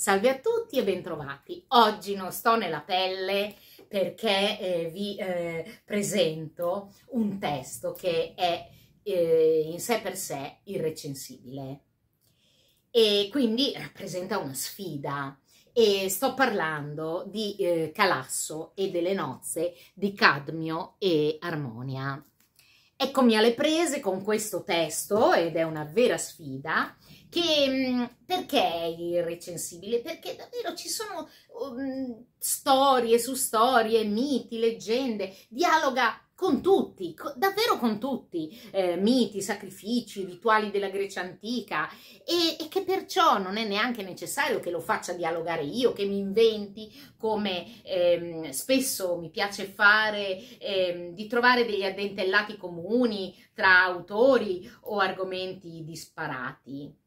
Salve a tutti e bentrovati. Oggi non sto nella pelle perché eh, vi eh, presento un testo che è eh, in sé per sé irrecensibile e quindi rappresenta una sfida e sto parlando di eh, Calasso e delle nozze di Cadmio e Armonia. Eccomi alle prese con questo testo ed è una vera sfida che mm, perché è irrecensibile? Perché davvero ci sono um, storie su storie, miti, leggende, dialoga con tutti, co davvero con tutti, eh, miti, sacrifici, rituali della Grecia antica e, e, che perciò non è neanche necessario che lo faccia dialogare io, che mi inventi come ehm, spesso mi piace fare, ehm, di trovare degli addentellati comuni tra autori o argomenti disparati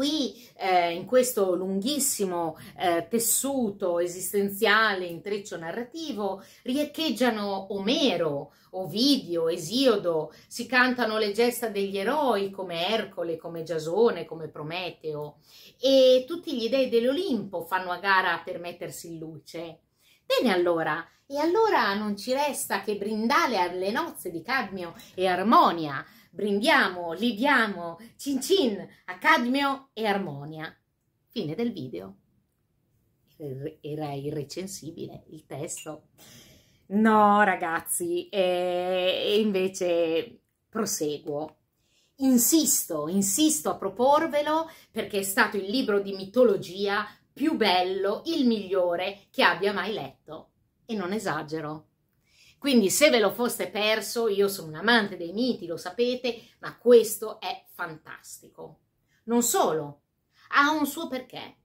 qui eh, in questo lunghissimo eh, tessuto esistenziale, intreccio narrativo, riecheggiano Omero, Ovidio, Esiodo, si cantano le gesta degli eroi come Ercole, come Giasone, come Prometeo e tutti gli dei dell'Olimpo fanno a gara per mettersi in luce. Bene allora, e allora non ci resta che brindare alle nozze di Cadmio e Armonia, Brindiamo, lidiamo, cin cin, accadmio e armonia. Fine del video. Era irrecensibile il testo. No, ragazzi, eh, e invece proseguo. Insisto, insisto a proporvelo perché è stato il libro di mitologia più bello, il migliore che abbia mai letto. E non esagero. Quindi se ve lo foste perso, io sono un amante dei miti, lo sapete, ma questo è fantastico. Non solo, ha un suo perché.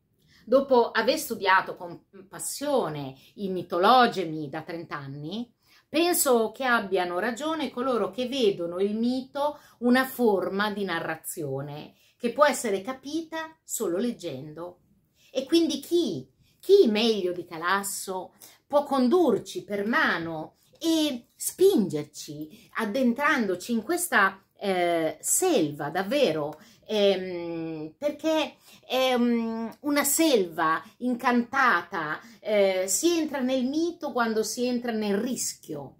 Dopo aver studiato con passione i mitologemi da 30 anni, penso che abbiano ragione coloro che vedono il mito una forma di narrazione che può essere capita solo leggendo. E quindi chi, chi meglio di Calasso può condurci per mano e spingerci addentrandoci in questa eh, selva davvero ehm, perché è um, una selva incantata eh, si entra nel mito quando si entra nel rischio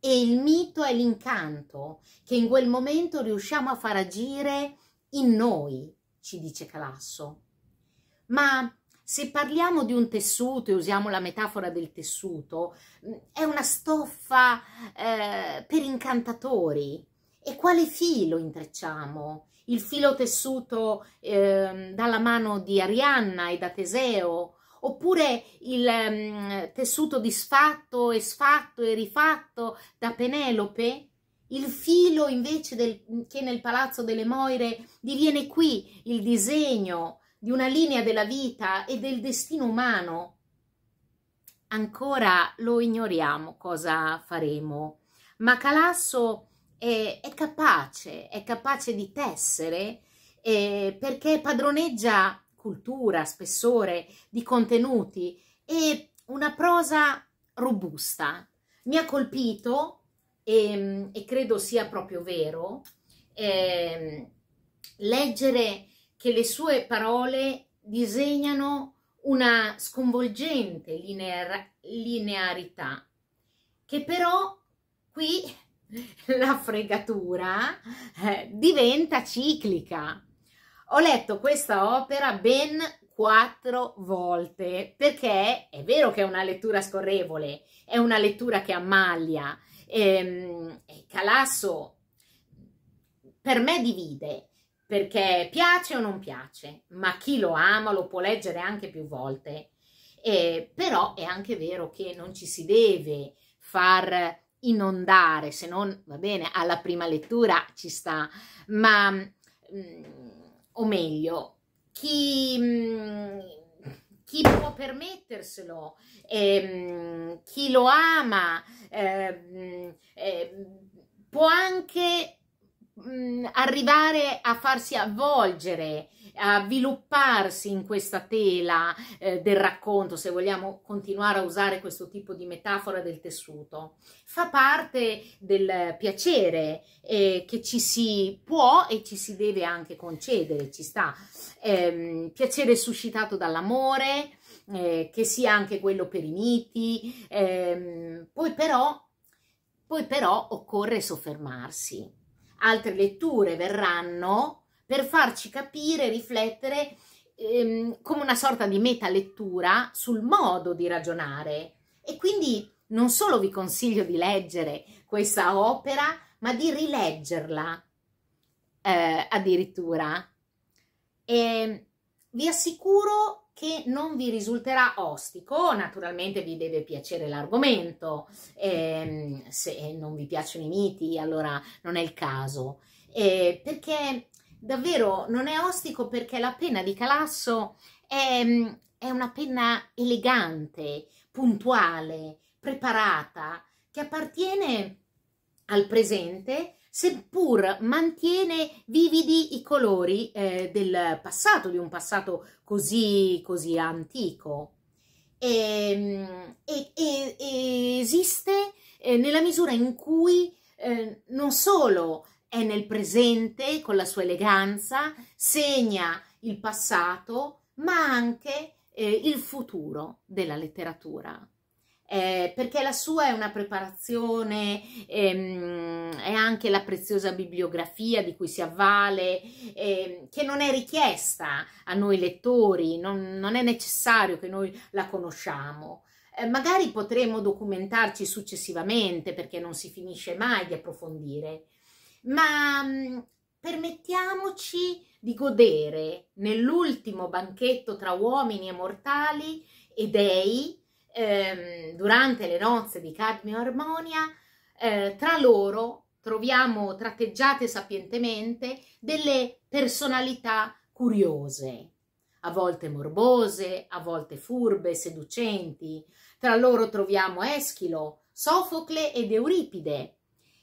e il mito è l'incanto che in quel momento riusciamo a far agire in noi ci dice Calasso ma se parliamo di un tessuto e usiamo la metafora del tessuto, mm, è una stoffa eh, per incantatori. E quale filo intrecciamo? Il filo tessuto eh, dalla mano di Arianna e da Teseo? Oppure il um, tessuto disfatto e sfatto e rifatto da Penelope? Il filo invece del, che nel Palazzo delle Moire diviene qui il disegno di una linea della vita e del destino umano, ancora lo ignoriamo cosa faremo. Ma Calasso è, è capace, è capace di tessere eh, perché padroneggia cultura, spessore di contenuti e una prosa robusta. Mi ha colpito e, ehm, e credo sia proprio vero eh, leggere che le sue parole disegnano una sconvolgente linear, linearità, che però qui la fregatura eh, diventa ciclica. Ho letto questa opera ben quattro volte perché è vero che è una lettura scorrevole, è una lettura che ammaglia. Ehm, Calasso per me divide perché piace o non piace, ma chi lo ama lo può leggere anche più volte. Eh, però è anche vero che non ci si deve far inondare, se non va bene, alla prima lettura ci sta, ma mh, mm, o meglio, chi, mh, mm, chi può permetterselo, ehm, chi lo ama, ehm, eh, può anche Mm, arrivare a farsi avvolgere, a svilupparsi in questa tela eh, del racconto, se vogliamo continuare a usare questo tipo di metafora del tessuto, fa parte del piacere eh, che ci si può e ci si deve anche concedere, ci sta. Eh, piacere suscitato dall'amore, eh, che sia anche quello per i miti, ehm, poi però, poi però occorre soffermarsi altre letture verranno per farci capire, riflettere ehm, come una sorta di metalettura sul modo di ragionare. E quindi non solo vi consiglio di leggere questa opera, ma di rileggerla eh, addirittura. E vi assicuro che non vi risulterà ostico, naturalmente vi deve piacere l'argomento, ehm, se non vi piacciono i miti allora non è il caso, eh, perché davvero non è ostico perché la penna di Calasso è, mm, è una penna elegante, puntuale, preparata, che appartiene al presente seppur mantiene vividi i colori eh, del passato, di un passato così, così antico. Ehm, e, e, e esiste eh, nella misura in cui eh, non solo è nel presente con la sua eleganza, segna il passato, ma anche eh, il futuro della letteratura eh, perché la sua è una preparazione, ehm, è anche la preziosa bibliografia di cui si avvale, ehm, che non è richiesta a noi lettori, non, non è necessario che noi la conosciamo. Eh, magari potremo documentarci successivamente perché non si finisce mai di approfondire, ma mh, mm, permettiamoci di godere nell'ultimo banchetto tra uomini e mortali e dei ehm, durante le nozze di Cadmio e Armonia, eh, tra loro troviamo tratteggiate sapientemente delle personalità curiose, a volte morbose, a volte furbe, seducenti. Tra loro troviamo Eschilo, Sofocle ed Euripide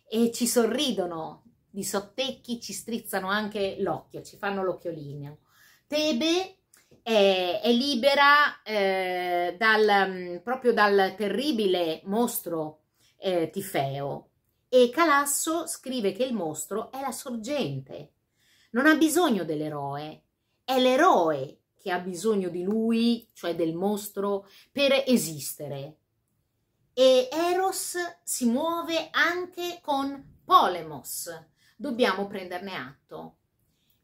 e ci sorridono, di sottecchi ci strizzano anche l'occhio, ci fanno l'occhiolino. Tebe è, è libera eh, dal, mm, proprio dal terribile mostro eh, Tifeo e Calasso scrive che il mostro è la sorgente, non ha bisogno dell'eroe, è l'eroe che ha bisogno di lui, cioè del mostro, per esistere. E Eros si muove anche con Polemos, dobbiamo prenderne atto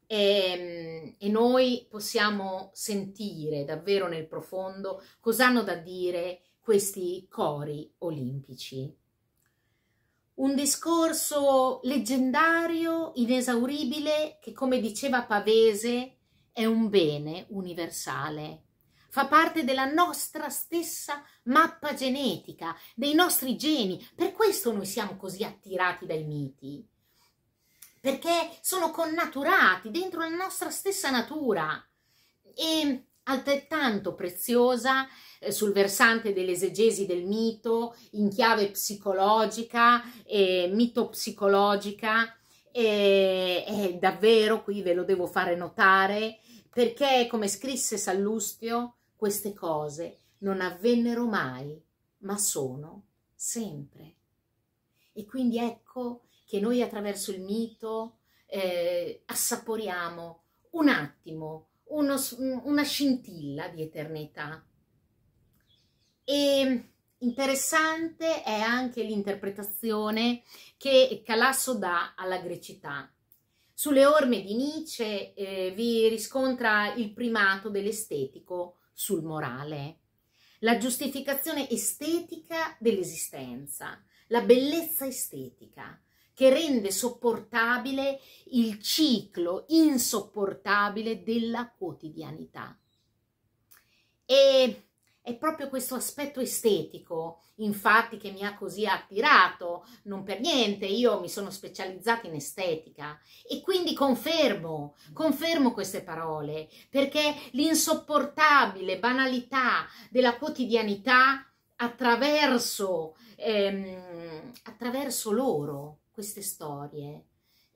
e, ehm, e noi possiamo sentire davvero nel profondo cosa hanno da dire questi cori olimpici. Un discorso leggendario, inesauribile, che come diceva Pavese è un bene universale fa parte della nostra stessa mappa genetica, dei nostri geni. Per questo noi siamo così attirati dai miti perché sono connaturati dentro la nostra stessa natura. E altrettanto preziosa eh, sul versante dell'esegesi del mito in chiave psicologica e eh, mitopsicologica e, eh, davvero qui ve lo devo fare notare perché come scrisse Sallustio queste cose non avvennero mai ma sono sempre e quindi ecco che noi attraverso il mito eh, assaporiamo un attimo, uno, una scintilla di eternità. E interessante è anche l'interpretazione che Calasso dà alla grecità. Sulle orme di Nietzsche eh, vi riscontra il primato dell'estetico sul morale, la giustificazione estetica dell'esistenza, la bellezza estetica, che rende sopportabile il ciclo insopportabile della quotidianità. E è proprio questo aspetto estetico, infatti, che mi ha così attirato. Non per niente, io mi sono specializzata in estetica e quindi confermo, confermo queste parole, perché l'insopportabile banalità della quotidianità attraverso, ehm, attraverso loro queste storie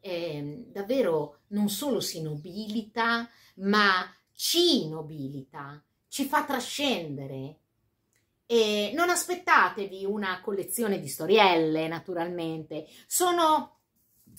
eh, davvero non solo si nobilita, ma ci nobilita, ci fa trascendere. E non aspettatevi una collezione di storielle, naturalmente, sono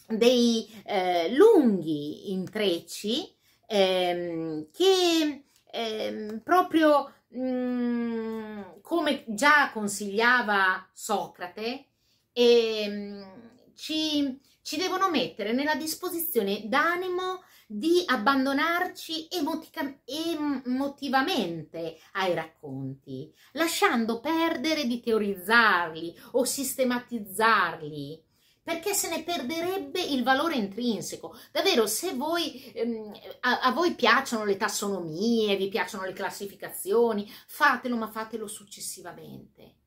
dei eh, lunghi intrecci ehm, che ehm, proprio mh, mm, come già consigliava Socrate, ehm, ci, ci devono mettere nella disposizione d'animo di abbandonarci emotica, emotivamente ai racconti, lasciando perdere di teorizzarli o sistematizzarli perché se ne perderebbe il valore intrinseco. Davvero, se voi, ehm, a, a, voi piacciono le tassonomie, vi piacciono le classificazioni, fatelo, ma fatelo successivamente.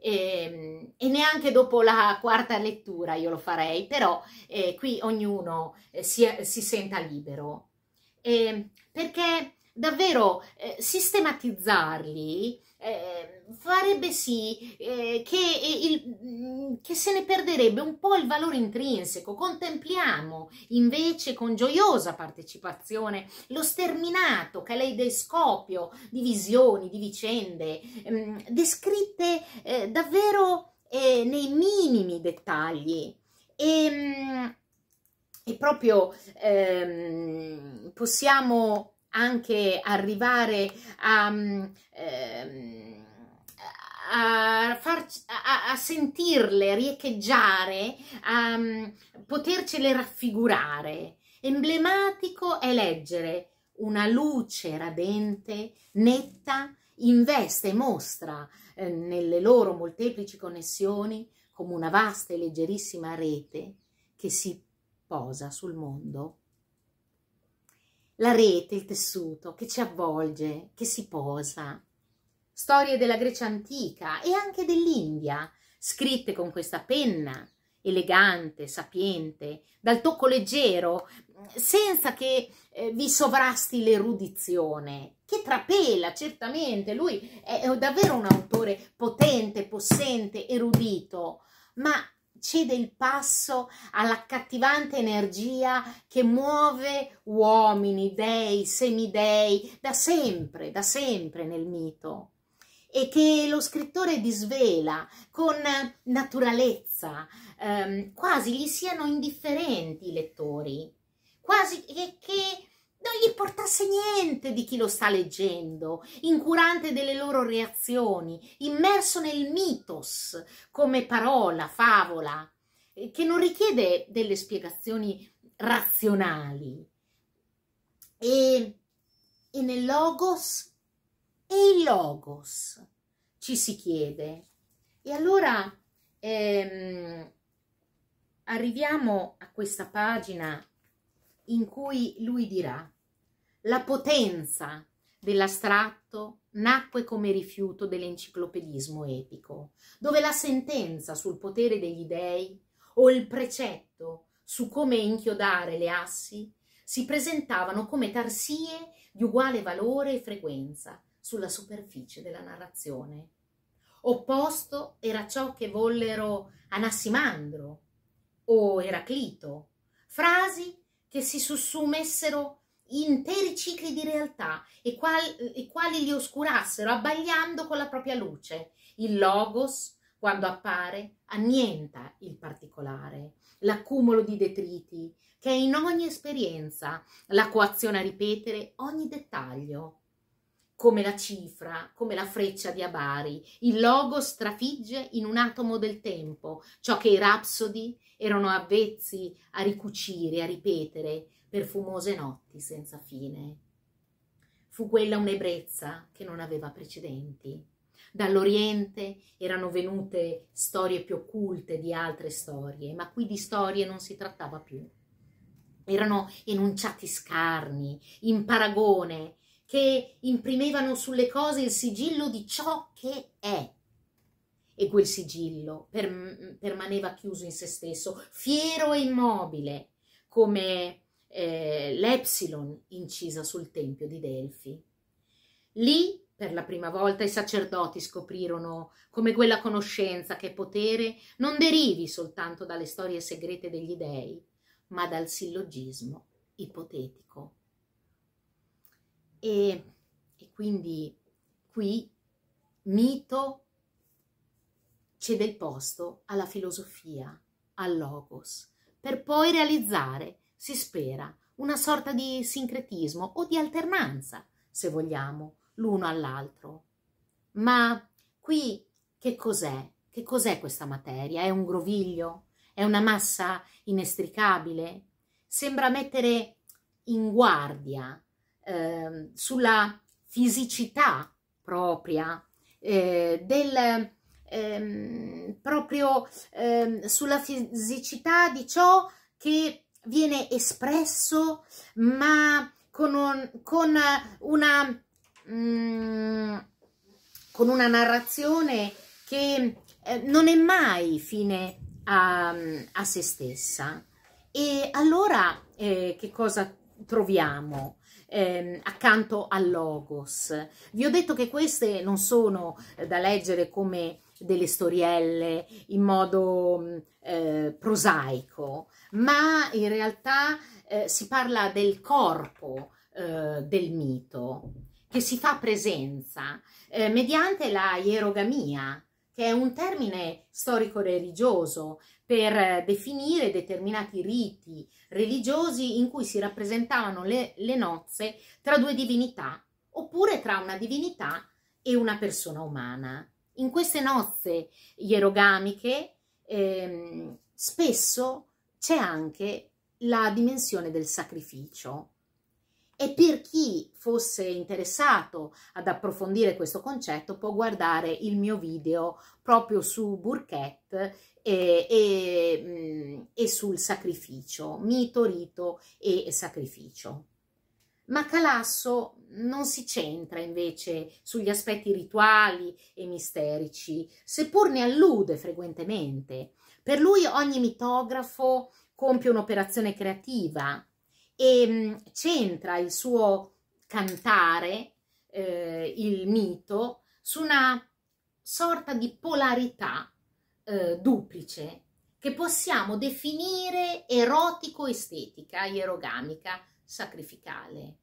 E, ehm, e, neanche dopo la quarta lettura io lo farei, però eh, qui ognuno eh, si, si, senta libero. Eh, perché davvero eh, sistematizzarli eh, farebbe sì eh, che, eh, il, mm, che se ne perderebbe un po' il valore intrinseco. Contempliamo invece con gioiosa partecipazione lo sterminato caleidoscopio di visioni, di vicende, ehm, descritte eh, davvero eh, nei minimi dettagli. E, mm, e proprio ehm, possiamo anche arrivare a, mm, ehm, a, far, a, a sentirle riecheggiare, a mm, potercele raffigurare. Emblematico è leggere una luce radente, netta, investe e mostra eh, nelle loro molteplici connessioni come una vasta e leggerissima rete che si posa sul mondo la rete, il tessuto che ci avvolge, che si posa. Storie della Grecia antica e anche dell'India, scritte con questa penna, elegante, sapiente, dal tocco leggero, senza che eh, vi sovrasti l'erudizione, che trapela certamente, lui è davvero un autore potente, possente, erudito, ma cede il passo all'accattivante energia che muove uomini, dei, semidei, da sempre, da sempre nel mito e che lo scrittore disvela con naturalezza, ehm, quasi gli siano indifferenti i lettori, quasi che, che non gli importasse niente di chi lo sta leggendo, incurante delle loro reazioni, immerso nel mitos come parola, favola, eh, che non richiede delle spiegazioni razionali. E, e nel logos? E il logos? Ci si chiede. E allora ehm, arriviamo a questa pagina in cui lui dirà la potenza dell'astratto nacque come rifiuto dell'enciclopedismo epico, dove la sentenza sul potere degli dei o il precetto su come inchiodare le assi si presentavano come tarsie di uguale valore e frequenza sulla superficie della narrazione. Opposto era ciò che vollero Anassimandro o Eraclito, frasi che si sussumessero interi cicli di realtà e, qual, e quali li oscurassero, abbagliando con la propria luce. Il logos, quando appare, annienta il particolare, l'accumulo di detriti, che è in ogni esperienza, la coazione a ripetere ogni dettaglio come la cifra, come la freccia di Abari. Il logo strafigge in un atomo del tempo ciò che i rapsodi erano avvezzi a ricucire, a ripetere per fumose notti senza fine. Fu quella un'ebbrezza che non aveva precedenti. Dall'Oriente erano venute storie più occulte di altre storie, ma qui di storie non si trattava più. Erano enunciati scarni, in paragone che imprimevano sulle cose il sigillo di ciò che è. E quel sigillo per, permaneva chiuso in se stesso, fiero e immobile, come eh, l'Epsilon incisa sul tempio di Delfi. Lì, per la prima volta, i sacerdoti scoprirono come quella conoscenza che potere non derivi soltanto dalle storie segrete degli dei, ma dal sillogismo ipotetico. E, e quindi qui mito cede il posto alla filosofia, al logos, per poi realizzare, si spera, una sorta di sincretismo o di alternanza, se vogliamo, l'uno all'altro. Ma qui che cos'è? Che cos'è questa materia? È un groviglio? È una massa inestricabile? Sembra mettere in guardia eh, sulla fisicità propria, eh, del, ehm, proprio ehm, sulla fisicità di ciò che viene espresso, ma con, un, con una, mm, con una narrazione che eh, non è mai fine a, a se stessa. E allora eh, che cosa troviamo? ehm, accanto al logos. Vi ho detto che queste non sono eh, da leggere come delle storielle in modo mm, eh, prosaico, ma in realtà eh, si parla del corpo eh, del mito, che si fa presenza eh, mediante la ierogamia, che è un termine storico-religioso per eh, definire determinati riti religiosi in cui si rappresentavano le, le, nozze tra due divinità oppure tra una divinità e una persona umana. In queste nozze ierogamiche ehm, spesso c'è anche la dimensione del sacrificio. E per chi fosse interessato ad approfondire questo concetto può guardare il mio video proprio su Burkett eh, e, e, sul sacrificio, mito, rito e, e sacrificio. Ma Calasso non si centra invece sugli aspetti rituali e misterici, seppur ne allude frequentemente. Per lui ogni mitografo compie un'operazione creativa e mh, centra il suo cantare, eh, il mito, su una sorta di polarità eh, duplice che possiamo definire erotico-estetica, ierogamica, sacrificale.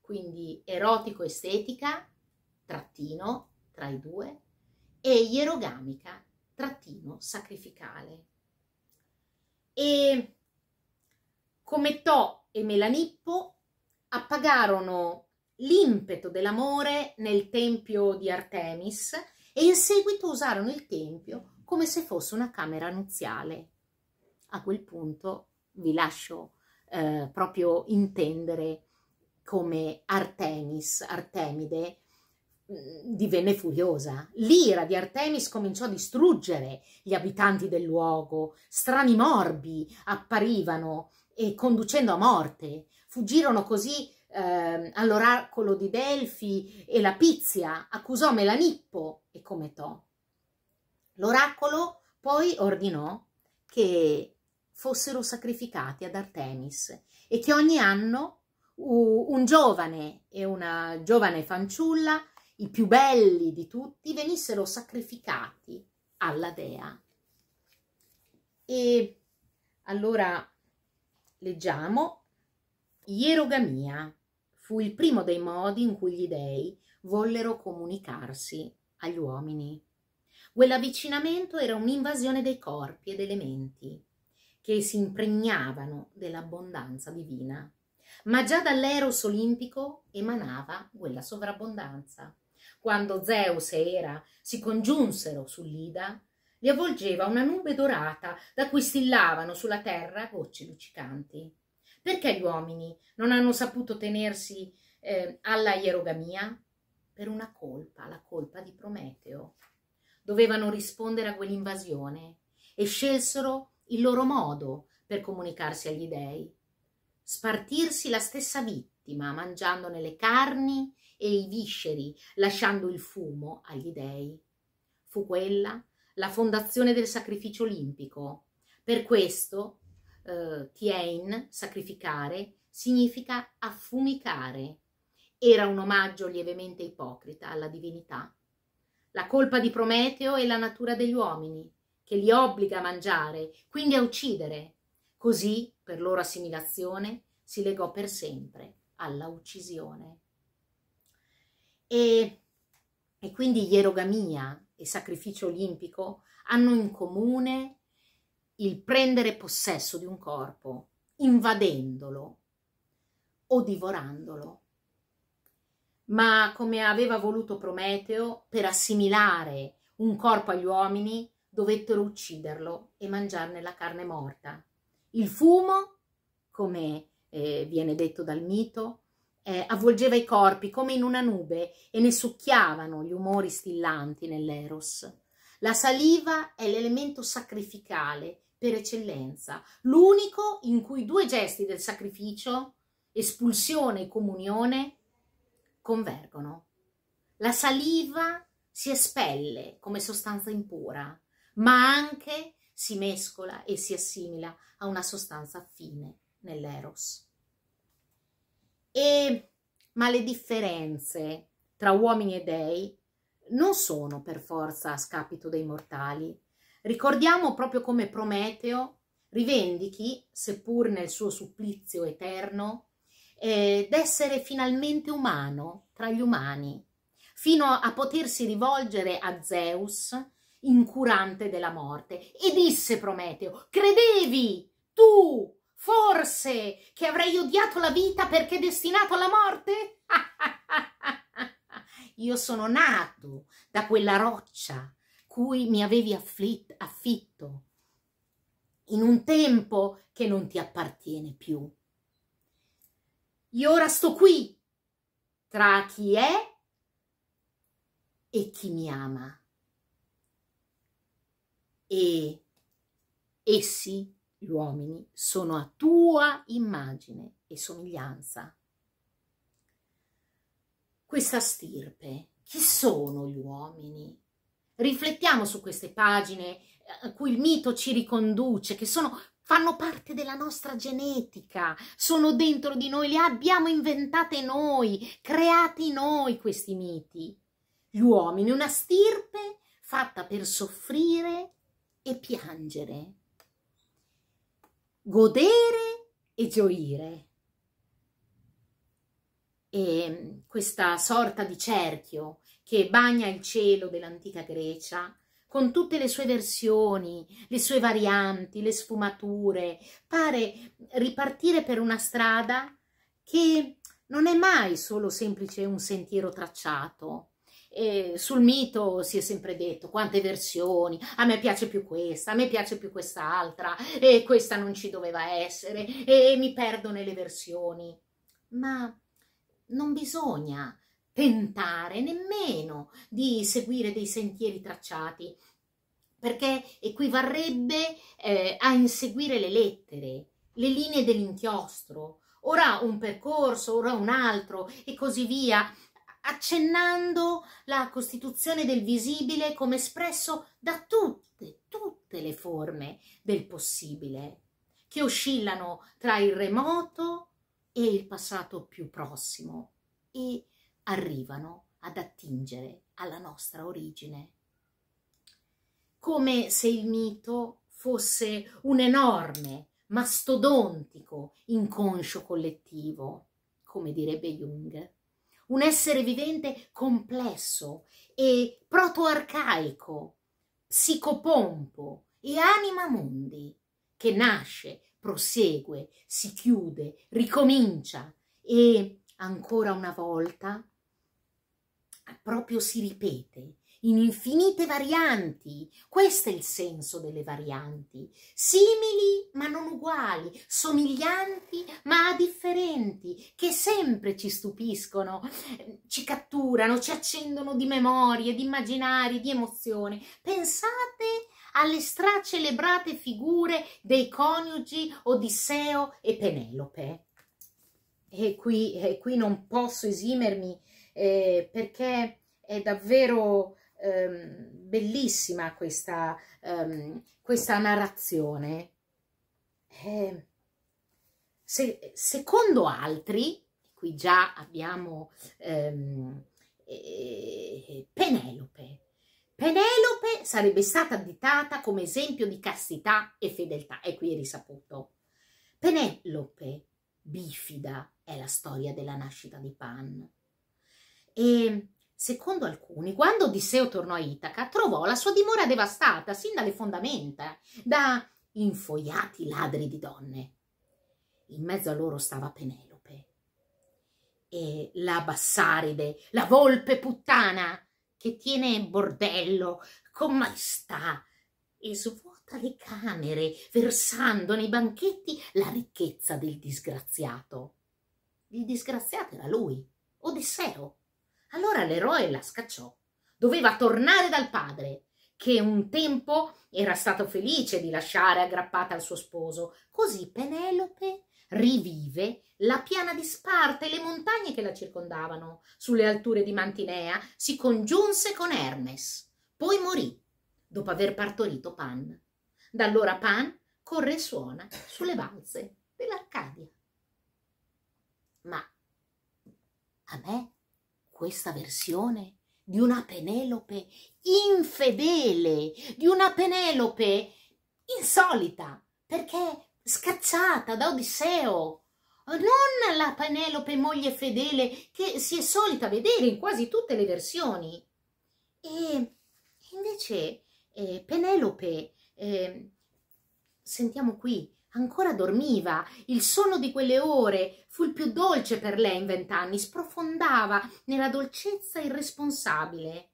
Quindi erotico-estetica, trattino, tra i due, e ierogamica, trattino, sacrificale. E come To e Melanippo appagarono l'impeto dell'amore nel tempio di Artemis e in seguito usarono il tempio come se fosse una camera nuziale. A quel punto vi lascio eh, proprio intendere come Artemis, Artemide, mm, divenne furiosa. L'ira di Artemis cominciò a distruggere gli abitanti del luogo. Strani morbi apparivano e conducendo a morte. Fuggirono così eh, all'oracolo di Delfi e la Pizia accusò Melanippo e come Cometò. L'oracolo poi ordinò che fossero sacrificati ad Artemis e che ogni anno un giovane e una giovane fanciulla, i più belli di tutti, venissero sacrificati alla dea. E allora leggiamo, Ierogamia fu il primo dei modi in cui gli dei vollero comunicarsi agli uomini. Quell'avvicinamento era un'invasione dei corpi e delle menti che si impregnavano dell'abbondanza divina. Ma già dall'eros olimpico emanava quella sovrabbondanza. Quando Zeus e Era si congiunsero sull'Ida, li avvolgeva una nube dorata da cui stillavano sulla terra gocce luccicanti. Perché gli uomini non hanno saputo tenersi eh, alla ierogamia? Per una colpa, la colpa di Prometeo dovevano rispondere a quell'invasione e scelsero il loro modo per comunicarsi agli dèi. Spartirsi la stessa vittima, mangiandone le carni e i visceri, lasciando il fumo agli dèi. Fu quella la fondazione del sacrificio olimpico. Per questo eh, Tien, sacrificare, significa affumicare. Era un omaggio lievemente ipocrita alla divinità la colpa di Prometeo e la natura degli uomini, che li obbliga a mangiare, quindi a uccidere. Così, per loro assimilazione, si legò per sempre alla uccisione. E, e quindi ierogamia e sacrificio olimpico hanno in comune il prendere possesso di un corpo, invadendolo o divorandolo ma come aveva voluto Prometeo, per assimilare un corpo agli uomini, dovettero ucciderlo e mangiarne la carne morta. Il fumo, come eh, viene detto dal mito, eh, avvolgeva i corpi come in una nube e ne succhiavano gli umori stillanti nell'eros. La saliva è l'elemento sacrificale per eccellenza, l'unico in cui due gesti del sacrificio, espulsione e comunione, convergono. La saliva si espelle come sostanza impura, ma anche si mescola e si assimila a una sostanza affine nell'eros. E, ma le differenze tra uomini e dei non sono per forza a scapito dei mortali. Ricordiamo proprio come Prometeo rivendichi, seppur nel suo supplizio eterno, eh, d'essere finalmente umano tra gli umani, fino a potersi rivolgere a Zeus, incurante della morte. E disse Prometeo, credevi tu forse che avrei odiato la vita perché destinato alla morte? Io sono nato da quella roccia cui mi avevi afflitto, affitto in un tempo che non ti appartiene più. Io ora sto qui tra chi è e chi mi ama. E essi, gli uomini, sono a tua immagine e somiglianza. Questa stirpe, chi sono gli uomini? Riflettiamo su queste pagine eh, a cui il mito ci riconduce, che sono fanno parte della nostra genetica, sono dentro di noi, le abbiamo inventate noi, creati noi questi miti. Gli uomini, una stirpe fatta per soffrire e piangere, godere e gioire. E mm, questa sorta di cerchio che bagna il cielo dell'antica Grecia con tutte le sue versioni, le sue varianti, le sfumature, pare ripartire per una strada che non è mai solo semplice un sentiero tracciato. E sul mito si è sempre detto quante versioni, a me piace più questa, a me piace più quest'altra, e questa non ci doveva essere, e mi perdo nelle versioni. Ma non bisogna tentare nemmeno di seguire dei sentieri tracciati, perché equivarrebbe eh, a inseguire le lettere, le linee dell'inchiostro, ora un percorso, ora un altro e così via, accennando la costituzione del visibile come espresso da tutte, tutte le forme del possibile, che oscillano tra il remoto e il passato più prossimo e arrivano ad attingere alla nostra origine. Come se il mito fosse un enorme, mastodontico inconscio collettivo, come direbbe Jung, un essere vivente complesso e protoarcaico, psicopompo e anima mondi, che nasce, prosegue, si chiude, ricomincia e ancora una volta eh, proprio si ripete in infinite varianti. Questo è il senso delle varianti. Simili ma non uguali, somiglianti ma differenti, che sempre ci stupiscono, ci catturano, ci accendono di memorie, di immaginari, di emozioni. Pensate alle stracelebrate figure dei coniugi Odisseo e Penelope. E qui, e qui non posso esimermi eh, perché è davvero ehm, bellissima questa, ehm, questa narrazione. Eh, se, secondo altri, qui già abbiamo ehm, eh, Penelope, Penelope sarebbe stata additata come esempio di castità e fedeltà, e qui è risaputo. Penelope, bifida, è la storia della nascita di Pan e ehm, Secondo alcuni, quando Odisseo tornò a Itaca, trovò la sua dimora devastata sin dalle fondamenta da infoiati ladri di donne. In mezzo a loro stava Penelope e la Bassaride, la volpe puttana che tiene bordello con maestà e svuota le camere versando nei banchetti la ricchezza del disgraziato. Il disgraziato era lui, Odisseo allora l'eroe la scacciò. Doveva tornare dal padre, che un tempo era stato felice di lasciare aggrappata al suo sposo. Così Penelope rivive la piana di Sparta e le montagne che la circondavano. Sulle alture di Mantinea si congiunse con Hermes. Poi morì, dopo aver partorito Pan. Da allora Pan corre e suona sulle balze dell'Arcadia. Ma a me questa versione di una Penelope infedele, di una Penelope insolita, perché scacciata da Odisseo. Non la Penelope moglie fedele che si è solita vedere in quasi tutte le versioni. E invece eh, Penelope, eh, sentiamo qui, Ancora dormiva, il sonno di quelle ore fu il più dolce per lei in vent'anni, sprofondava nella dolcezza irresponsabile.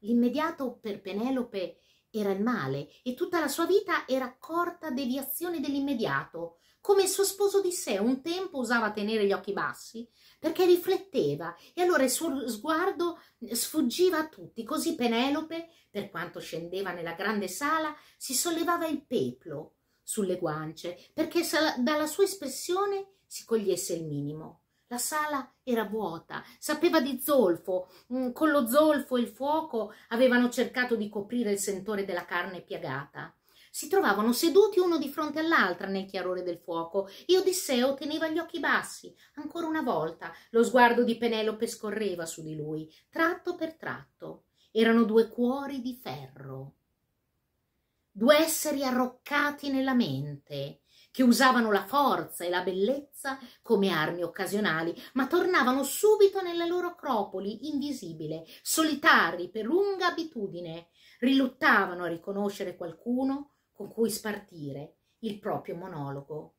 L'immediato per Penelope era il male e tutta la sua vita era corta deviazione dell'immediato, come il suo sposo di sé un tempo usava tenere gli occhi bassi, perché rifletteva e allora il suo sguardo sfuggiva a tutti, così Penelope, per quanto scendeva nella grande sala, si sollevava il peplo sulle guance, perché dalla sua espressione si cogliesse il minimo. La sala era vuota, sapeva di zolfo, mm, con lo zolfo e il fuoco avevano cercato di coprire il sentore della carne piagata. Si trovavano seduti uno di fronte all'altra nel chiarore del fuoco e Odisseo teneva gli occhi bassi. Ancora una volta lo sguardo di Penelope scorreva su di lui, tratto per tratto. Erano due cuori di ferro due esseri arroccati nella mente, che usavano la forza e la bellezza come armi occasionali, ma tornavano subito nella loro acropoli, invisibile, solitari per lunga abitudine, riluttavano a riconoscere qualcuno con cui spartire il proprio monologo.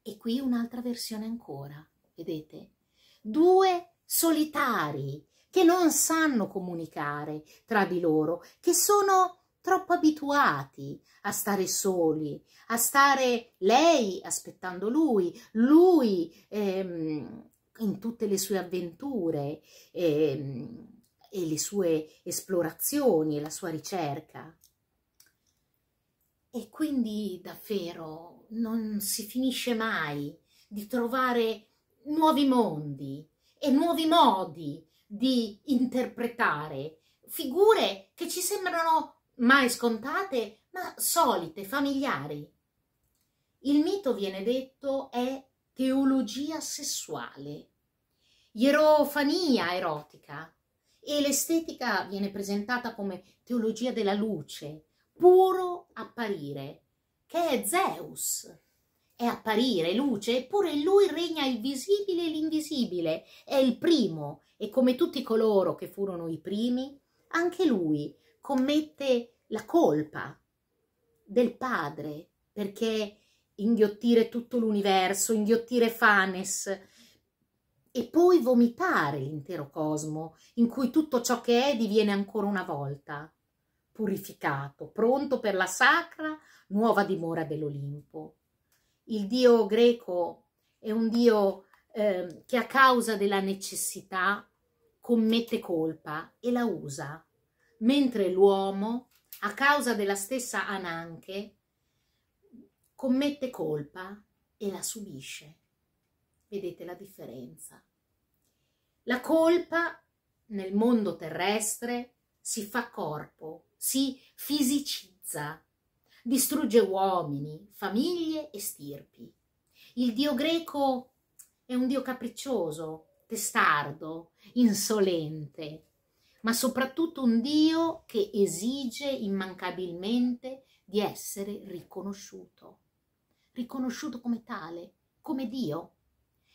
E qui un'altra versione ancora, vedete? Due solitari che non sanno comunicare tra di loro, che sono troppo abituati a stare soli, a stare lei aspettando lui, lui ehm, in tutte le sue avventure ehm, e le sue esplorazioni e la sua ricerca. E quindi davvero non si finisce mai di trovare nuovi mondi e nuovi modi di interpretare figure che ci sembrano mai scontate, ma solite, familiari. Il mito, viene detto, è teologia sessuale, ierofania erotica e l'estetica viene presentata come teologia della luce, puro apparire, che è Zeus. È apparire, luce, eppure in lui regna il visibile e l'invisibile, è il primo e come tutti coloro che furono i primi, anche lui commette la colpa del padre perché inghiottire tutto l'universo, inghiottire Fanes e poi vomitare l'intero cosmo in cui tutto ciò che è diviene ancora una volta purificato, pronto per la sacra nuova dimora dell'Olimpo. Il dio greco è un dio eh, che a causa della necessità commette colpa e la usa mentre l'uomo, a causa della stessa ananche, commette colpa e la subisce. Vedete la differenza. La colpa nel mondo terrestre si fa corpo, si fisicizza, distrugge uomini, famiglie e stirpi. Il dio greco è un dio capriccioso, testardo, insolente, ma soprattutto un Dio che esige immancabilmente di essere riconosciuto, riconosciuto come tale, come Dio.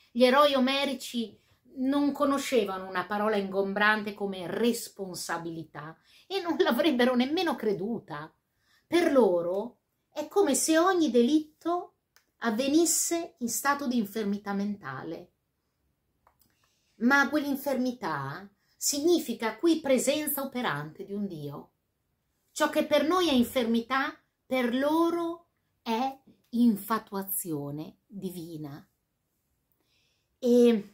Gli eroi omerici non conoscevano una parola ingombrante come responsabilità e non l'avrebbero nemmeno creduta. Per loro è come se ogni delitto avvenisse in stato di infermità mentale. Ma quell'infermità significa qui presenza operante di un Dio. Ciò che per noi è infermità, per loro è infatuazione divina. E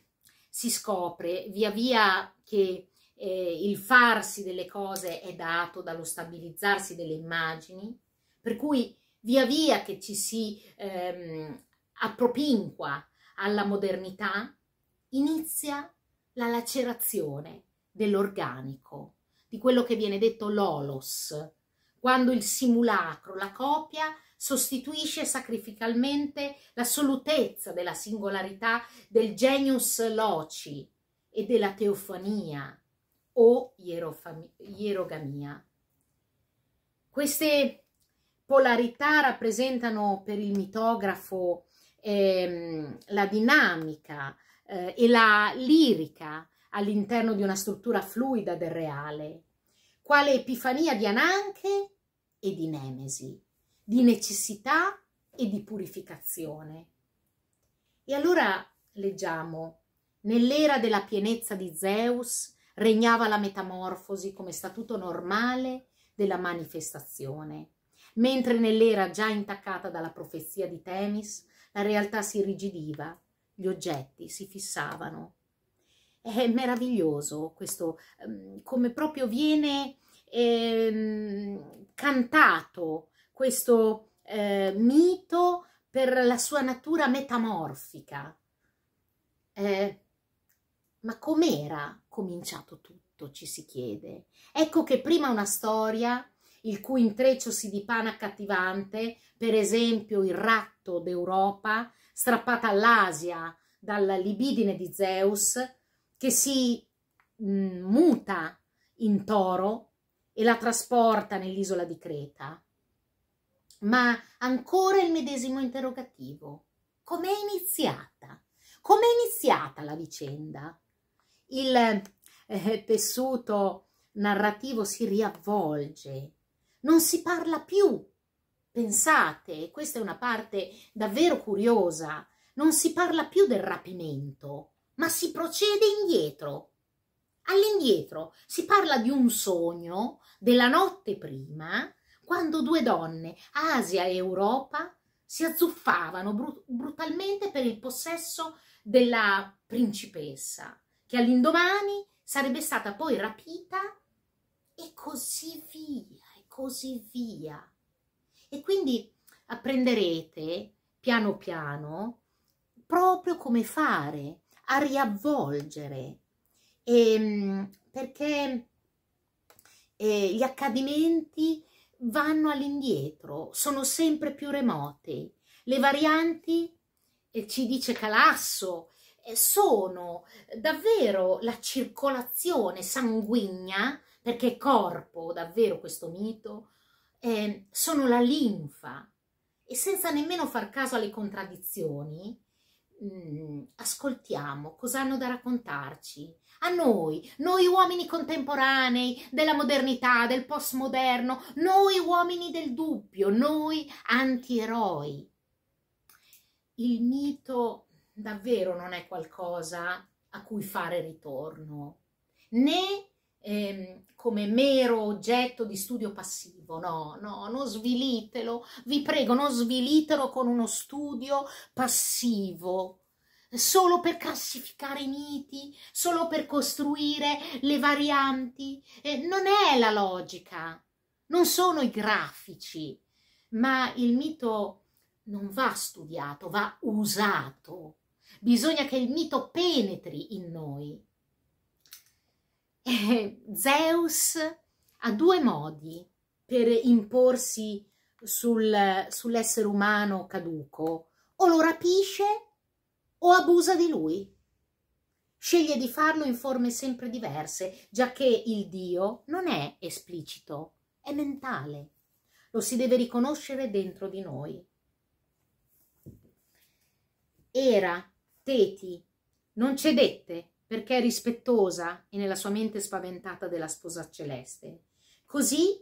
si scopre via via che eh, il farsi delle cose è dato dallo stabilizzarsi delle immagini, per cui via via che ci si ehm, appropinqua alla modernità, inizia la lacerazione dell'organico, di quello che viene detto l'olos, quando il simulacro, la copia, sostituisce sacrificalmente l'assolutezza della singolarità del genius loci e della teofania o ierogamia. Queste polarità rappresentano per il mitografo ehm, la dinamica eh, e la lirica all'interno di una struttura fluida del reale, quale epifania di Ananche e di Nemesi, di necessità e di purificazione. E allora leggiamo, nell'era della pienezza di Zeus regnava la metamorfosi come statuto normale della manifestazione, mentre nell'era già intaccata dalla profezia di Temis la realtà si rigidiva, gli oggetti si fissavano è meraviglioso questo, ehm, come proprio viene ehm, cantato questo eh, mito per la sua natura metamorfica. Eh, ma com'era cominciato tutto, ci si chiede. Ecco che prima una storia, il cui intreccio si dipana accattivante, per esempio il ratto d'Europa, strappata all'Asia dalla libidine di Zeus, che si mh, mm, muta in toro e la trasporta nell'isola di Creta, ma ancora il medesimo interrogativo. Com'è iniziata? Com'è iniziata la vicenda? Il eh, tessuto narrativo si riavvolge, non si parla più. Pensate, questa è una parte davvero curiosa, non si parla più del rapimento, ma si procede indietro. All'indietro si parla di un sogno della notte prima, quando due donne, Asia e Europa, si azzuffavano brut brutalmente per il possesso della principessa, che all'indomani sarebbe stata poi rapita e così via, e così via. E quindi apprenderete piano piano proprio come fare a riavvolgere, ehm, perché eh, gli accadimenti vanno all'indietro, sono sempre più remoti. Le varianti, eh, ci dice Calasso, eh, sono davvero la circolazione sanguigna, perché è corpo davvero questo mito, ehm, sono la linfa e senza nemmeno far caso alle contraddizioni, mh, mm, ascoltiamo cosa hanno da raccontarci a noi, noi uomini contemporanei della modernità, del postmoderno, noi uomini del dubbio, noi antieroi. Il mito davvero non è qualcosa a cui fare ritorno, né eh, come mero oggetto di studio passivo, no, no, non svilitelo, vi prego, non svilitelo con uno studio passivo, solo per classificare i miti, solo per costruire le varianti, eh, non è la logica, non sono i grafici, ma il mito non va studiato, va usato. Bisogna che il mito penetri in noi eh, Zeus ha due modi per imporsi sul, sull'essere umano caduco, o lo rapisce o abusa di lui. Sceglie di farlo in forme sempre diverse, già che il Dio non è esplicito, è mentale. Lo si deve riconoscere dentro di noi. Era, Teti, non cedette perché è rispettosa e nella sua mente spaventata della sposa celeste. Così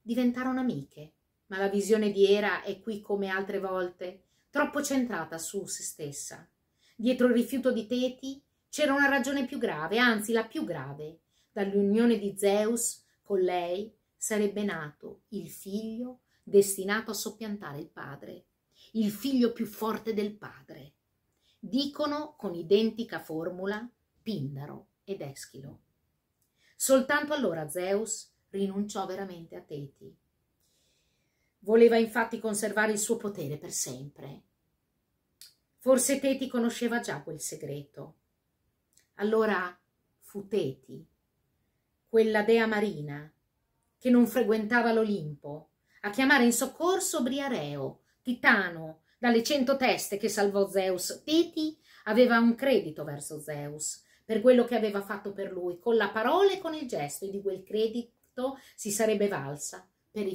diventarono amiche, ma la visione di Era è qui come altre volte, troppo centrata su se stessa. Dietro il rifiuto di Teti c'era una ragione più grave, anzi la più grave. Dall'unione di Zeus con lei sarebbe nato il figlio destinato a soppiantare il padre, il figlio più forte del padre dicono con identica formula Pindaro ed Eschilo. Soltanto allora Zeus rinunciò veramente a Teti. Voleva infatti conservare il suo potere per sempre. Forse Teti conosceva già quel segreto. Allora fu Teti, quella dea marina, che non frequentava l'Olimpo, a chiamare in soccorso Briareo, Titano, dalle cento teste che salvò Zeus, Teti aveva un credito verso Zeus per quello che aveva fatto per lui, con la parola e con il gesto, e di quel credito si sarebbe valsa per,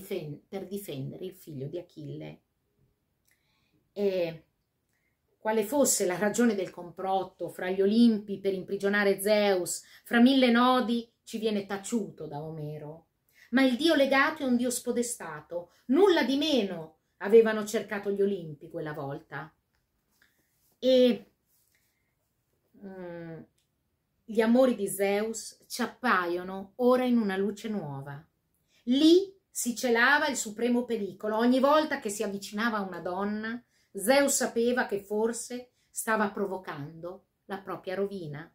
per difendere il figlio di Achille. E quale fosse la ragione del comprotto fra gli Olimpi per imprigionare Zeus, fra mille nodi, ci viene taciuto da Omero. Ma il dio legato è un dio spodestato, nulla di meno avevano cercato gli Olimpi quella volta e um, gli amori di Zeus ci appaiono ora in una luce nuova. Lì si celava il supremo pericolo. Ogni volta che si avvicinava a una donna, Zeus sapeva che forse stava provocando la propria rovina.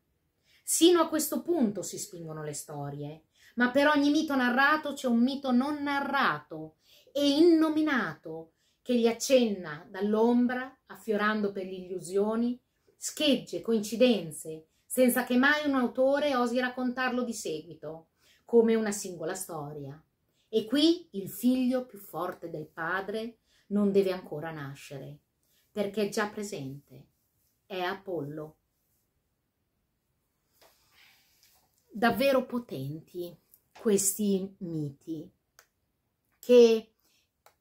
Sino a questo punto si spingono le storie, ma per ogni mito narrato c'è un mito non narrato e innominato che gli accenna dall'ombra, affiorando per le illusioni, schegge, coincidenze, senza che mai un autore osi raccontarlo di seguito, come una singola storia. E qui il figlio più forte del padre non deve ancora nascere, perché è già presente, è Apollo. Davvero potenti questi miti che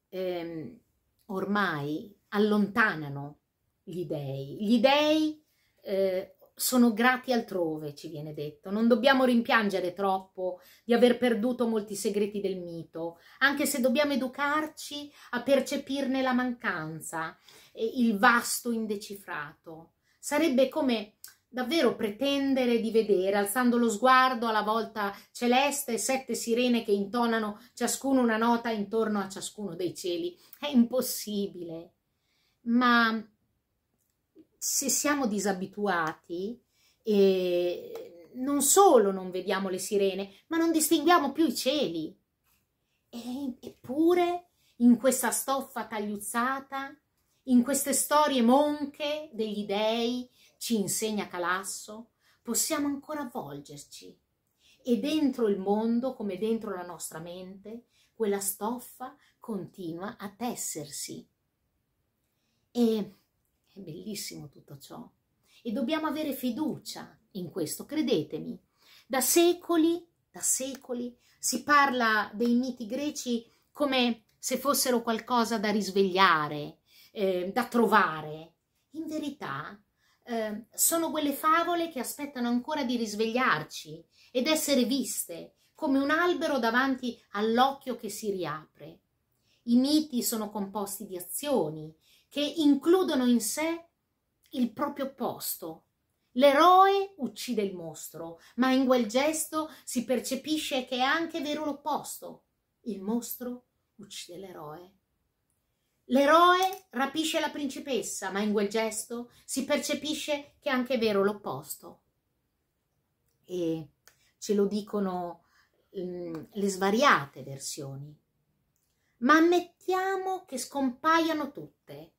ehm, ormai allontanano gli dèi. Gli dèi eh, sono grati altrove, ci viene detto. Non dobbiamo rimpiangere troppo di aver perduto molti segreti del mito, anche se dobbiamo educarci a percepirne la mancanza, il vasto indecifrato. Sarebbe come davvero pretendere di vedere, alzando lo sguardo alla volta celeste, sette sirene che intonano ciascuno una nota intorno a ciascuno dei cieli. È impossibile. Ma se siamo disabituati, eh, non solo non vediamo le sirene, ma non distinguiamo più i cieli. E, eppure, in questa stoffa tagliuzzata, in queste storie monche degli dei, ci insegna Calasso, possiamo ancora avvolgerci e dentro il mondo, come dentro la nostra mente, quella stoffa continua a tessersi. E è bellissimo tutto ciò. E dobbiamo avere fiducia in questo, credetemi. Da secoli, da secoli, si parla dei miti greci come se fossero qualcosa da risvegliare, eh, da trovare. In verità Ehm, sono quelle favole che aspettano ancora di risvegliarci ed essere viste, come un albero davanti all'occhio che si riapre. I miti sono composti di azioni che includono in sé il proprio opposto. L'eroe uccide il mostro, ma in quel gesto si percepisce che è anche vero l'opposto. Il mostro uccide l'eroe. L'eroe rapisce la principessa, ma in quel gesto si percepisce che è anche vero l'opposto. E ce lo dicono mm, le svariate versioni. Ma ammettiamo che scompaiano tutte.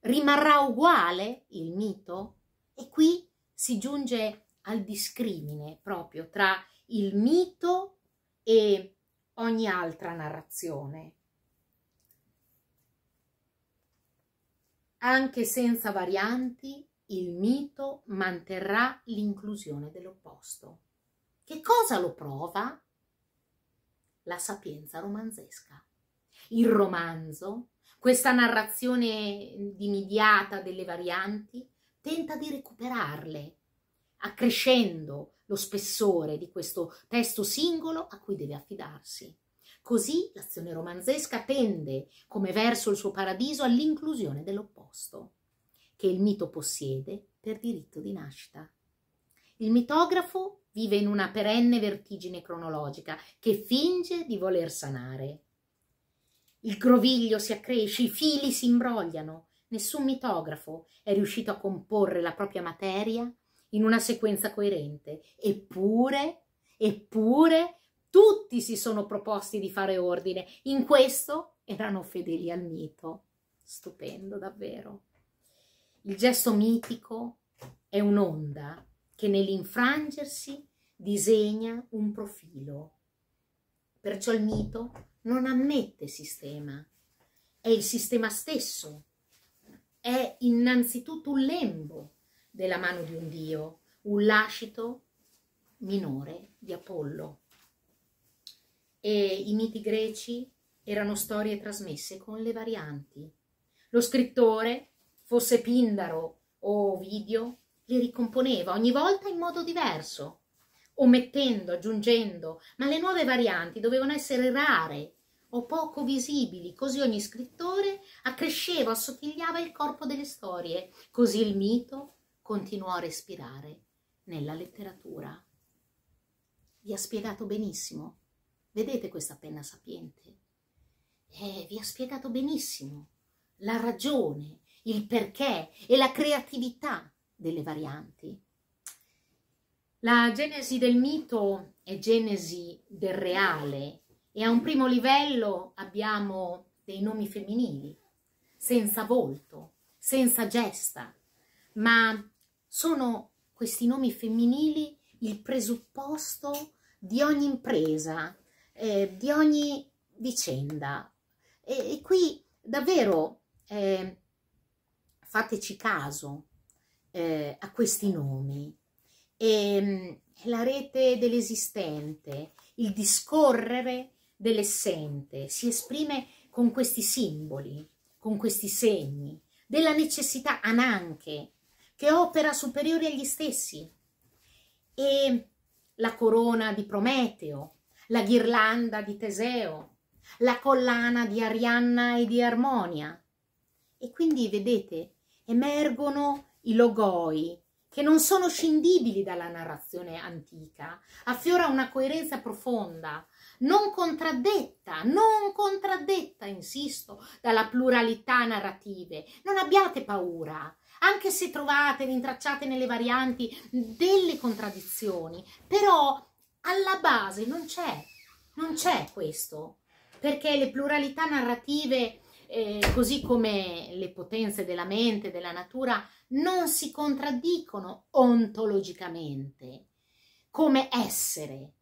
Rimarrà uguale il mito? E qui si giunge al discrimine proprio tra il mito e ogni altra narrazione Anche senza varianti, il mito manterrà l'inclusione dell'opposto. Che cosa lo prova? La sapienza romanzesca. Il romanzo, questa narrazione dimidiata delle varianti, tenta di recuperarle, accrescendo lo spessore di questo testo singolo a cui deve affidarsi. Così l'azione romanzesca tende, come verso il suo paradiso, all'inclusione dell'opposto, che il mito possiede per diritto di nascita. Il mitografo vive in una perenne vertigine cronologica che finge di voler sanare. Il groviglio si accresce, i fili si imbrogliano. Nessun mitografo è riuscito a comporre la propria materia in una sequenza coerente, eppure, eppure tutti si sono proposti di fare ordine, in questo erano fedeli al mito. Stupendo, davvero. Il gesto mitico è un'onda che nell'infrangersi disegna un profilo. Perciò il mito non ammette sistema, è il sistema stesso, è innanzitutto un lembo della mano di un dio, un lascito minore di Apollo e i miti greci erano storie trasmesse con le varianti. Lo scrittore, fosse Pindaro o Ovidio, le ricomponeva ogni volta in modo diverso, omettendo, aggiungendo, ma le nuove varianti dovevano essere rare o poco visibili, così ogni scrittore accresceva assottigliava il corpo delle storie, così il mito continuò a respirare nella letteratura. Vi ha spiegato benissimo Vedete questa penna sapiente? Eh, vi ha spiegato benissimo la ragione, il perché e la creatività delle varianti. La genesi del mito è genesi del reale e a un primo livello abbiamo dei nomi femminili, senza volto, senza gesta, ma sono questi nomi femminili il presupposto di ogni impresa eh, di ogni vicenda. E, e qui davvero eh, fateci caso eh, a questi nomi. E, ehm, la rete dell'esistente, il discorrere dell'essente si esprime con questi simboli, con questi segni, della necessità ananche che opera superiore agli stessi. E la corona di Prometeo, la ghirlanda di Teseo, la collana di Arianna e di Armonia. E quindi, vedete, emergono i logoi, che non sono scindibili dalla narrazione antica, affiora una coerenza profonda, non contraddetta, non contraddetta, insisto, dalla pluralità narrative. Non abbiate paura, anche se trovate, rintracciate nelle varianti delle contraddizioni, però alla base non c'è, non c'è questo, perché le pluralità narrative, eh, così come le potenze della mente, della natura, non si contraddicono ontologicamente, come essere.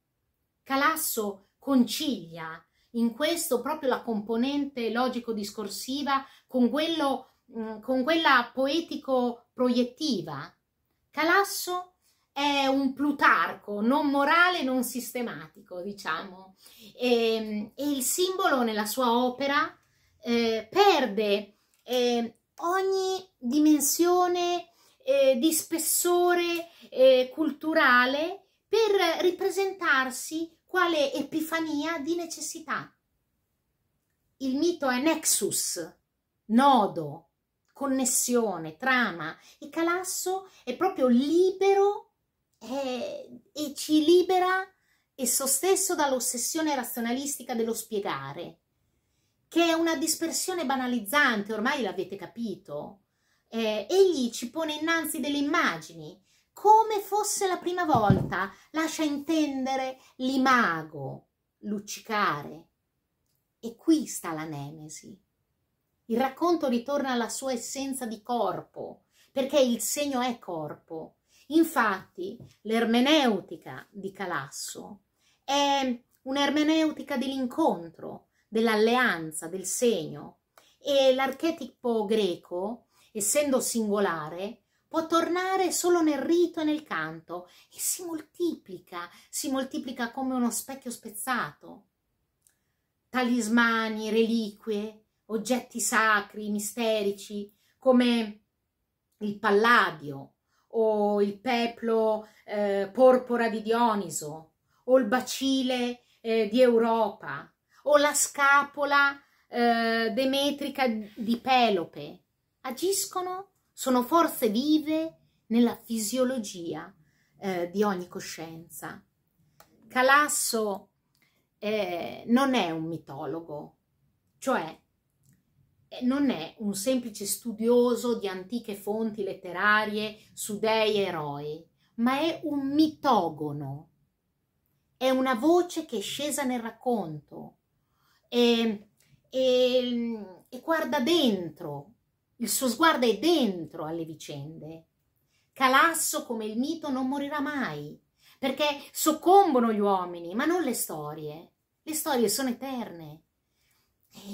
Calasso concilia in questo proprio la componente logico-discorsiva con, quello, mm, con quella poetico-proiettiva. Calasso concilia è un Plutarco, non morale, non sistematico, diciamo. E, ehm, e il simbolo nella sua opera eh, perde eh, ogni dimensione eh, di spessore eh, culturale per ripresentarsi quale epifania di necessità. Il mito è nexus, nodo, connessione, trama e Calasso è proprio libero eh, e ci libera esso stesso dall'ossessione razionalistica dello spiegare, che è una dispersione banalizzante, ormai l'avete capito. Eh, egli ci pone innanzi delle immagini, come fosse la prima volta, lascia intendere l'imago, luccicare. E qui sta la nemesi. Il racconto ritorna alla sua essenza di corpo, perché il segno è corpo, Infatti l'ermeneutica di Calasso è un'ermeneutica dell'incontro, dell'alleanza, del segno e l'archetipo greco, essendo singolare, può tornare solo nel rito e nel canto e si moltiplica, si moltiplica come uno specchio spezzato. Talismani, reliquie, oggetti sacri, misterici, come il palladio, o il peplo eh, porpora di Dioniso, o il bacile eh, di Europa, o la scapola eh, demetrica di Pelope. Agiscono, sono forze vive nella fisiologia eh, di ogni coscienza. Calasso eh, non è un mitologo, cioè eh, non è un semplice studioso di antiche fonti letterarie su dei eroi, ma è un mitogono, è una voce che è scesa nel racconto e, e, e guarda dentro, il suo sguardo è dentro alle vicende. Calasso come il mito non morirà mai, perché soccombono gli uomini, ma non le storie. Le storie sono eterne.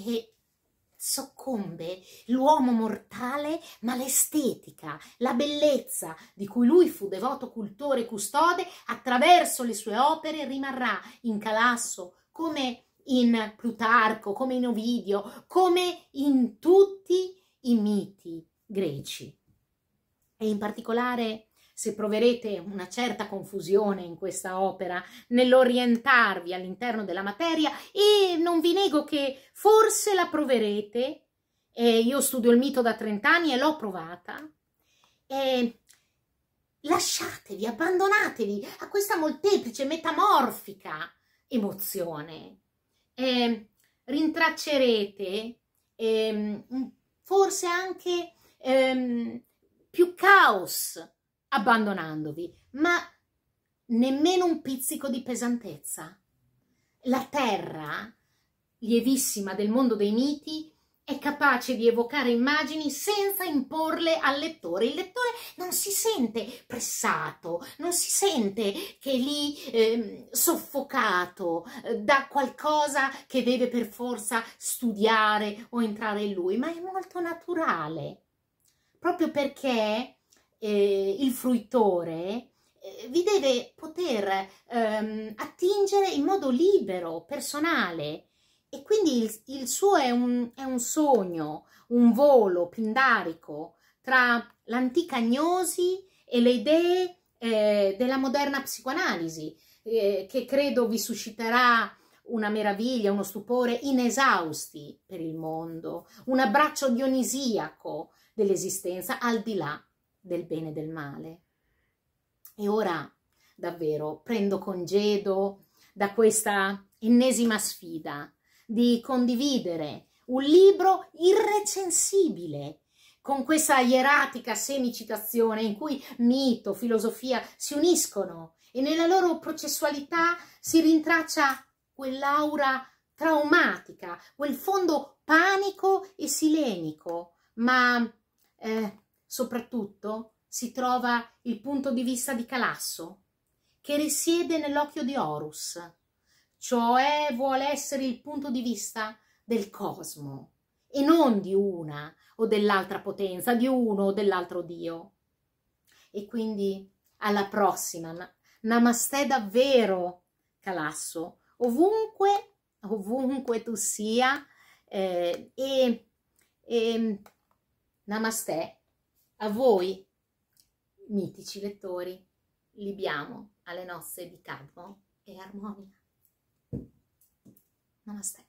E soccombe l'uomo mortale, ma l'estetica, la bellezza di cui lui fu devoto cultore e custode, attraverso le sue opere rimarrà in Calasso come in Plutarco, come in Ovidio, come in tutti i miti greci. E in particolare se proverete una certa confusione in questa opera nell'orientarvi all'interno della materia e non vi nego che forse la proverete. Eh, io studio il mito da 30 anni e l'ho provata. Eh, lasciatevi, abbandonatevi a questa molteplice, metamorfica emozione. Eh, rintraccerete ehm, forse anche ehm, più caos abbandonandovi, ma nemmeno un pizzico di pesantezza. La terra, lievissima del mondo dei miti, è capace di evocare immagini senza imporle al lettore. Il lettore non si sente pressato, non si sente che è lì ehm, eh, soffocato da qualcosa che deve per forza studiare o entrare in lui, ma è molto naturale, proprio perché eh, il fruitore eh, vi deve poter ehm, attingere in modo libero, personale e quindi il, il suo è un, è un, sogno, un volo pindarico tra l'antica gnosi e le idee eh, della moderna psicoanalisi eh, che credo vi susciterà una meraviglia, uno stupore inesausti per il mondo, un abbraccio dionisiaco dell'esistenza al di là del bene e del male. E ora davvero prendo congedo da questa ennesima sfida di condividere un libro irrecensibile con questa ieratica semicitazione in cui mito, filosofia si uniscono e nella loro processualità si rintraccia quell'aura traumatica, quel fondo panico e silenico, ma eh, soprattutto, si trova il punto di vista di Calasso, che risiede nell'occhio di Horus, cioè vuole essere il punto di vista del cosmo e non di una o dell'altra potenza, di uno o dell'altro Dio. E quindi alla prossima, namaste davvero, Calasso, ovunque, ovunque tu sia eh, e, e namaste. A voi, mitici lettori, libiamo alle nozze di Cadmo e Armonia. Namaste.